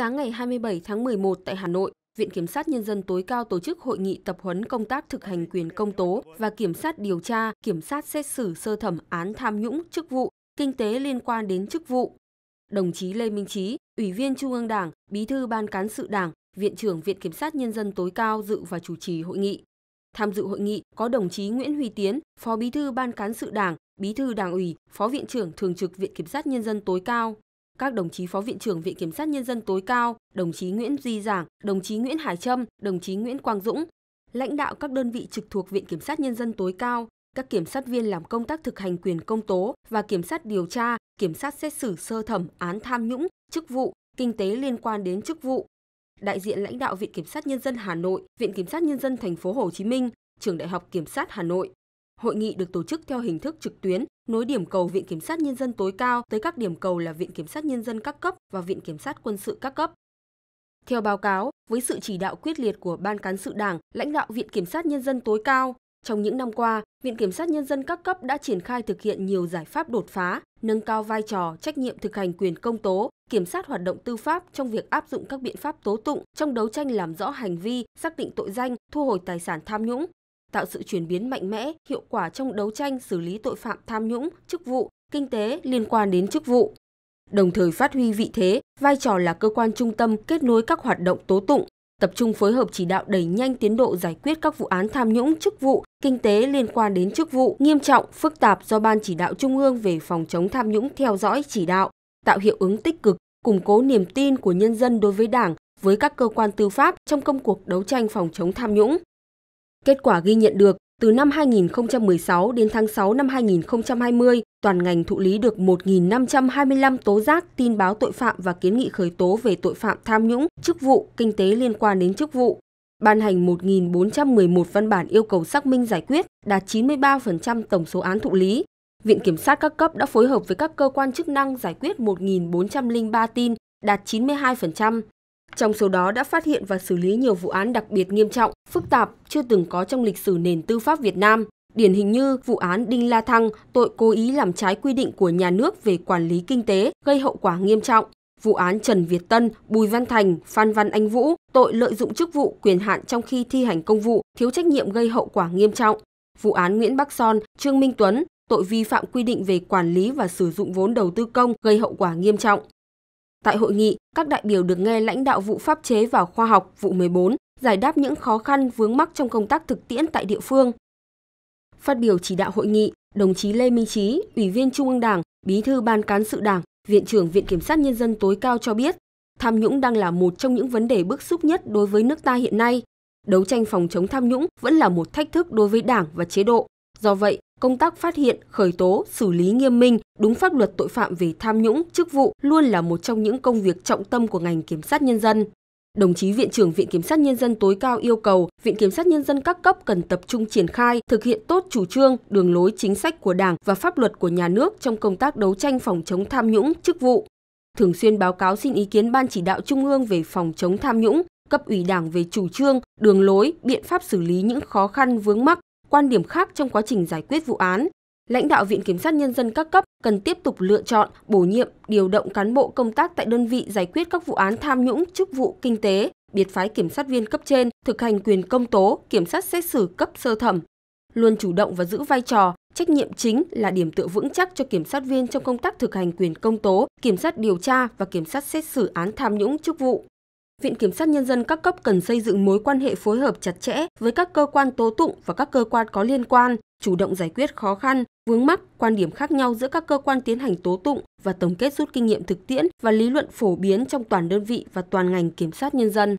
Sáng ngày 27 tháng 11 tại Hà Nội, Viện Kiểm sát Nhân dân tối cao tổ chức hội nghị tập huấn công tác thực hành quyền công tố và kiểm sát điều tra, kiểm sát xét xử sơ thẩm án tham nhũng, chức vụ, kinh tế liên quan đến chức vụ. Đồng chí Lê Minh Trí, Ủy viên Trung ương Đảng, Bí thư Ban Cán sự Đảng, Viện trưởng Viện Kiểm sát Nhân dân tối cao dự và chủ trì hội nghị. Tham dự hội nghị có đồng chí Nguyễn Huy Tiến, Phó Bí thư Ban Cán sự Đảng, Bí thư Đảng ủy, Phó Viện trưởng Thường trực Viện Kiểm sát Nhân dân tối cao, các đồng chí Phó Viện trưởng Viện Kiểm sát Nhân dân tối cao, đồng chí Nguyễn Duy Giảng, đồng chí Nguyễn Hải Trâm, đồng chí Nguyễn Quang Dũng, lãnh đạo các đơn vị trực thuộc Viện Kiểm sát Nhân dân tối cao, các kiểm sát viên làm công tác thực hành quyền công tố và kiểm sát điều tra, kiểm sát xét xử sơ thẩm án tham nhũng, chức vụ, kinh tế liên quan đến chức vụ. Đại diện lãnh đạo Viện Kiểm sát Nhân dân Hà Nội, Viện Kiểm sát Nhân dân Thành phố Hồ Chí Minh, Trường Đại học Kiểm sát Hà Nội. Hội nghị được tổ chức theo hình thức trực tuyến nối điểm cầu Viện Kiểm sát Nhân dân tối cao tới các điểm cầu là Viện Kiểm sát Nhân dân các cấp và Viện Kiểm sát Quân sự các cấp. Theo báo cáo, với sự chỉ đạo quyết liệt của Ban Cán sự Đảng, lãnh đạo Viện Kiểm sát Nhân dân tối cao, trong những năm qua, Viện Kiểm sát Nhân dân các cấp đã triển khai thực hiện nhiều giải pháp đột phá, nâng cao vai trò, trách nhiệm thực hành quyền công tố, kiểm sát hoạt động tư pháp trong việc áp dụng các biện pháp tố tụng trong đấu tranh làm rõ hành vi, xác định tội danh, thu hồi tài sản tham nhũng, tạo sự chuyển biến mạnh mẽ, hiệu quả trong đấu tranh xử lý tội phạm tham nhũng, chức vụ, kinh tế liên quan đến chức vụ. Đồng thời phát huy vị thế, vai trò là cơ quan trung tâm kết nối các hoạt động tố tụng, tập trung phối hợp chỉ đạo đẩy nhanh tiến độ giải quyết các vụ án tham nhũng chức vụ, kinh tế liên quan đến chức vụ nghiêm trọng, phức tạp do Ban chỉ đạo Trung ương về phòng chống tham nhũng theo dõi chỉ đạo, tạo hiệu ứng tích cực, củng cố niềm tin của nhân dân đối với Đảng, với các cơ quan tư pháp trong công cuộc đấu tranh phòng chống tham nhũng. Kết quả ghi nhận được, từ năm 2016 đến tháng 6 năm 2020, toàn ngành thụ lý được 1.525 tố giác tin báo tội phạm và kiến nghị khởi tố về tội phạm tham nhũng, chức vụ, kinh tế liên quan đến chức vụ. Ban hành 1.411 văn bản yêu cầu xác minh giải quyết, đạt 93% tổng số án thụ lý. Viện Kiểm sát các cấp đã phối hợp với các cơ quan chức năng giải quyết 1.403 tin, đạt 92%. Trong số đó đã phát hiện và xử lý nhiều vụ án đặc biệt nghiêm trọng, phức tạp, chưa từng có trong lịch sử nền tư pháp Việt Nam. Điển hình như vụ án Đinh La Thăng, tội cố ý làm trái quy định của nhà nước về quản lý kinh tế, gây hậu quả nghiêm trọng. Vụ án Trần Việt Tân, Bùi Văn Thành, Phan Văn Anh Vũ, tội lợi dụng chức vụ quyền hạn trong khi thi hành công vụ, thiếu trách nhiệm gây hậu quả nghiêm trọng. Vụ án Nguyễn Bắc Son, Trương Minh Tuấn, tội vi phạm quy định về quản lý và sử dụng vốn đầu tư công gây hậu quả nghiêm trọng. Tại hội nghị, các đại biểu được nghe lãnh đạo vụ pháp chế và khoa học vụ 14 giải đáp những khó khăn vướng mắc trong công tác thực tiễn tại địa phương. Phát biểu chỉ đạo hội nghị, đồng chí Lê Minh Trí, Ủy viên Trung ương Đảng, Bí thư Ban cán sự Đảng, Viện trưởng Viện Kiểm sát Nhân dân tối cao cho biết, tham nhũng đang là một trong những vấn đề bức xúc nhất đối với nước ta hiện nay. Đấu tranh phòng chống tham nhũng vẫn là một thách thức đối với Đảng và chế độ. Do vậy, công tác phát hiện, khởi tố, xử lý nghiêm minh, đúng pháp luật tội phạm về tham nhũng, chức vụ luôn là một trong những công việc trọng tâm của ngành kiểm sát nhân dân. Đồng chí Viện trưởng Viện Kiểm sát Nhân dân tối cao yêu cầu Viện Kiểm sát Nhân dân các cấp cần tập trung triển khai, thực hiện tốt chủ trương, đường lối chính sách của Đảng và pháp luật của nhà nước trong công tác đấu tranh phòng chống tham nhũng, chức vụ. Thường xuyên báo cáo xin ý kiến Ban chỉ đạo Trung ương về phòng chống tham nhũng, cấp ủy Đảng về chủ trương, đường lối, biện pháp xử lý những khó khăn vướng mắc, quan điểm khác trong quá trình giải quyết vụ án. Lãnh đạo Viện Kiểm sát Nhân dân các cấp cần tiếp tục lựa chọn, bổ nhiệm, điều động cán bộ công tác tại đơn vị giải quyết các vụ án tham nhũng, chức vụ, kinh tế, biệt phái kiểm sát viên cấp trên, thực hành quyền công tố, kiểm sát xét xử cấp sơ thẩm. Luôn chủ động và giữ vai trò, trách nhiệm chính là điểm tựa vững chắc cho kiểm sát viên trong công tác thực hành quyền công tố, kiểm sát điều tra và kiểm sát xét xử án tham nhũng chức vụ. Viện Kiểm sát Nhân dân các cấp cần xây dựng mối quan hệ phối hợp chặt chẽ với các cơ quan tố tụng và các cơ quan có liên quan, chủ động giải quyết khó khăn, vướng mắc, quan điểm khác nhau giữa các cơ quan tiến hành tố tụng và tổng kết rút kinh nghiệm thực tiễn và lý luận phổ biến trong toàn đơn vị và toàn ngành kiểm sát nhân dân.